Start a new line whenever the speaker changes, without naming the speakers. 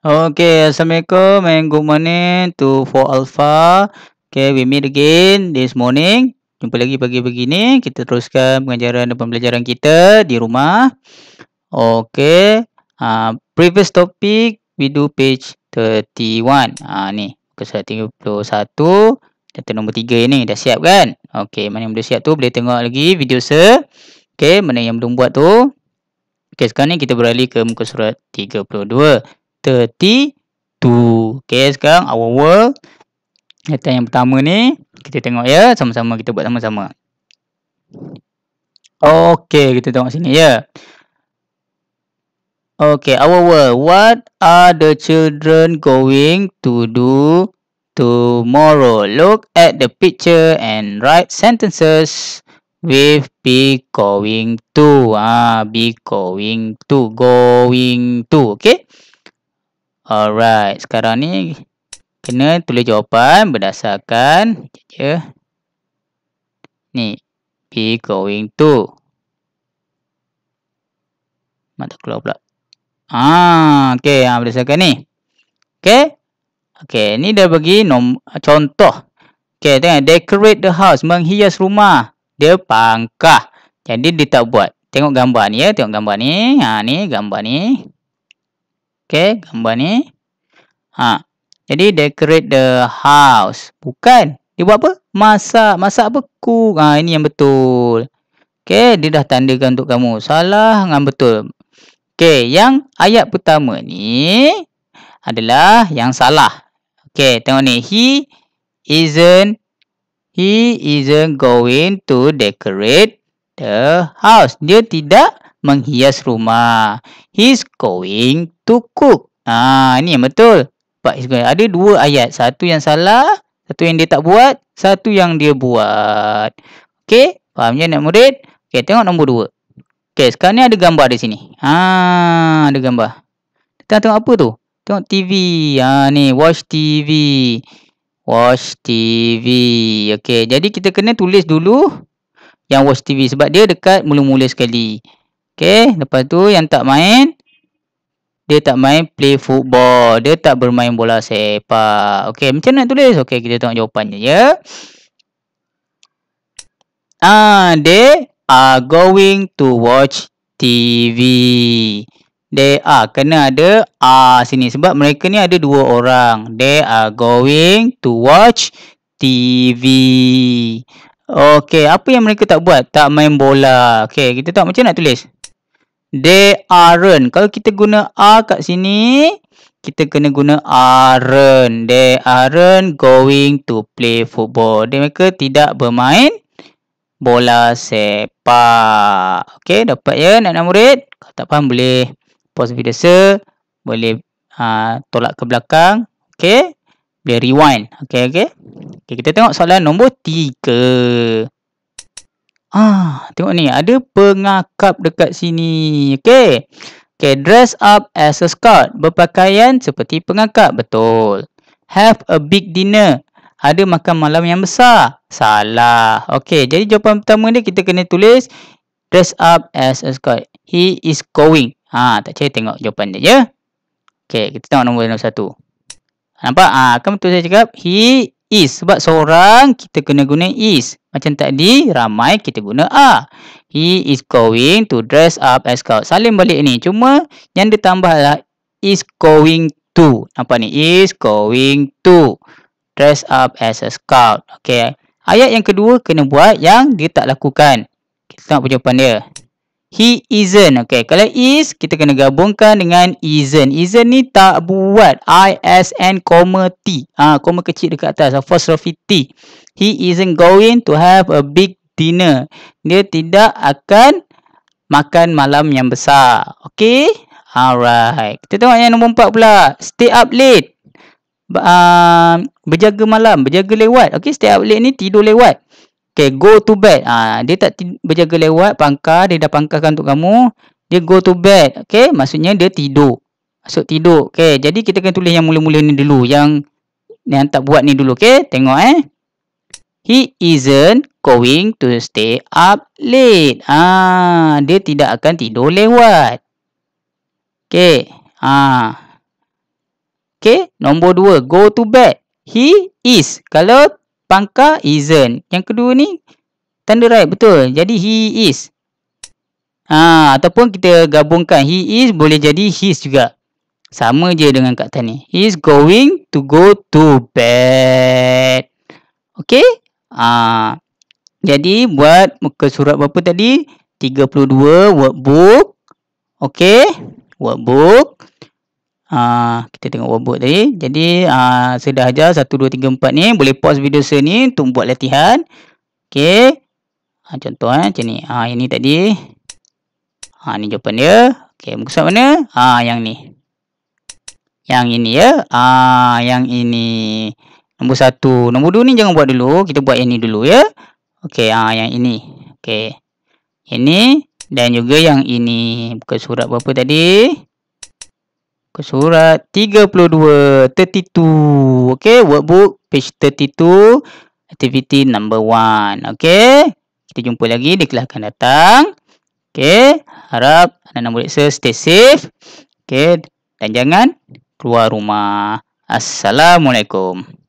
Okay, Assalamualaikum and good morning to 4 Alpha. Okay, we meet again this morning. Jumpa lagi pagi begini. Kita teruskan pengajaran dan pembelajaran kita di rumah. Okay, uh, previous topic, we do page 31. Ah uh, ni, ke 31. Data nombor 3 ini dah siap kan? Okay, mana yang belum siap tu boleh tengok lagi video se. Okay, mana yang belum buat tu. Okay, sekarang ni kita beralih ke muka surat 32. 32. Okey, sekarang our world. Latihan yang pertama ni. Kita tengok ya. Sama-sama kita buat sama-sama. Okey, kita tengok sini ya. Okey, our world. What are the children going to do tomorrow? Look at the picture and write sentences. With be going to, ah, be going to, going to, okay? Alright, sekarang ni kena tulis jawapan berdasarkan je. Ni P going to Mata keluar pula. Ah, okey, ha berdasarkan ni. Okey. Okey, ni dah bagi nom contoh. Okey, tengok decorate the house, menghias rumah. Dia pangkah. Jadi dia tak buat. Tengok gambar ni ya, tengok gambar ni. Ha ni gambar ni. Okay, gambar ni. Ha. Jadi decorate the house. Bukan. Dia buat apa? Masak. Masak apa? Cook. Ha, ini yang betul. Okay, dia dah tandakan untuk kamu. Salah dengan betul. Okay, yang ayat pertama ni adalah yang salah. Okay, tengok ni. He isn't he isn't going to decorate the house. Dia tidak menghias rumah. He's going to cook. Ah, ha, ini yang betul. Pak Isgoy ada dua ayat. Satu yang salah, satu yang dia tak buat, satu yang dia buat. Okey, fahamnya nak murid? Okey, tengok nombor dua. Okey, sekarang ni ada gambar di sini. Ah, ada gambar. Kita tengok apa tu? Tengok TV. Ah, ha, ni watch TV. Watch TV. Okey, jadi kita kena tulis dulu yang watch TV sebab dia dekat mula-mula sekali. Okey, lepas tu yang tak main dia tak main play football. Dia tak bermain bola sepak. Okey, macam mana tulis? Okey, kita tengok jawapannya ya. Ah, they are going to watch TV. They are kena ada ah sini sebab mereka ni ada dua orang. They are going to watch TV. Okey, apa yang mereka tak buat? Tak main bola. Okey, kita tengok macam nak tulis. They aren't. Kalau kita guna a kat sini, kita kena guna aren. They aren't going to play football. Dia mereka tidak bermain bola sepak. Okey, dapat ya anak-anak murid? Kalau tak faham boleh pause video se, boleh ha, tolak ke belakang. Okey. Boleh rewind. Okey, okey. Okey, kita tengok soalan nombor 3. Ah, tengok ni, ada pengakap dekat sini. Okay, okay dress up as a scout. Berpakaian seperti pengakap, betul. Have a big dinner. Ada makan malam yang besar. Salah. Okay, jadi jawapan pertama ni kita kena tulis dress up as a scout. He is going. Ah, tak cari tengok jawapan dia ya. Okey, kita tengok nombor nombor satu. Nampak? Ah, ha, kan betul saya cakap he is. Sebab seorang kita kena guna is. Macam tadi, ramai kita guna a He is going to dress up as scout. Salim balik ni. Cuma yang ditambah adalah is going to. Apa ni? Is going to dress up as a scout. Okay. Ayat yang kedua kena buat yang dia tak lakukan. Kita tengok penjumpaan dia. He isn't. Okay. Kalau is, kita kena gabungkan dengan isn't. Isn't ni tak buat. I, S, N, comma, T. Ha, comma kecil dekat atas. Apostrophe T. He isn't going to have a big dinner. Dia tidak akan makan malam yang besar. Okay. Alright. Kita tengok yang nombor empat pula. Stay up late. Uh, berjaga malam. Berjaga lewat. Okay. Stay up late ni tidur lewat. Okay, go to bed. Ha, dia tak berjaga lewat pangkar. Dia dah pangkarkan untuk kamu. Dia go to bed. Okay, maksudnya dia tidur. Masuk tidur. Okay, jadi kita akan tulis yang mula-mula ni dulu. Yang yang tak buat ni dulu. Okay, tengok eh. He isn't going to stay up late. Ah, ha, Dia tidak akan tidur lewat. Okay. Ah, ha. Okay, nombor dua. Go to bed. He is. Kalau pangkal isn't. Yang kedua ni tanda right betul. Jadi he is. Ha ataupun kita gabungkan he is boleh jadi his juga. Sama je dengan kata ni. He is going to go to bed. Okey? Ha jadi buat muka surat berapa tadi? 32 workbook. Okey? Workbook Aa, ah, kita tengok robot tadi. Jadi aa, ah, saya dah ajar 1, 2, 3, 4 ni. Boleh pause video saya ni untuk buat latihan. Okay. Ha, ah, contoh eh, macam ni. Ha, yang ni tadi. Ah ni jawapan dia. Okay, muka surat mana? Ah yang ni. Yang ini ya. Ah yang ini. Nombor satu. Nombor dua ni jangan buat dulu. Kita buat yang ni dulu ya. Okay, ah yang ini. Okay. Ini dan juga yang ini. Buka surat berapa tadi? ke surat 32 32 okey workbook page 32 activity number 1 okey kita jumpa lagi di kelas akan datang okey harap anak-anak murid saya stay safe okey dan jangan keluar rumah assalamualaikum